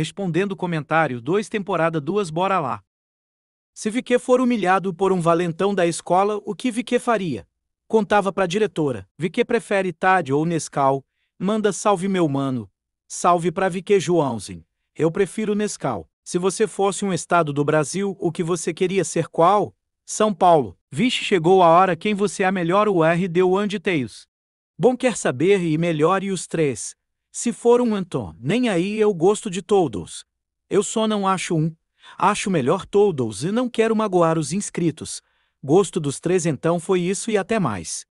respondendo comentário 2 temporada 2 bora lá. Se Vique for humilhado por um valentão da escola, o que Vique faria? Contava a diretora, Vique prefere Tade ou Nescau, manda salve meu mano, salve para Vique Joãozinho, eu prefiro Nescau. Se você fosse um estado do Brasil, o que você queria ser qual? São Paulo. Vixe, chegou a hora quem você é melhor o R deu Andy Tails. Bom quer saber e melhore os três. Se for um Anton, nem aí eu gosto de todos. Eu só não acho um. Acho melhor todos e não quero magoar os inscritos. Gosto dos três então foi isso e até mais.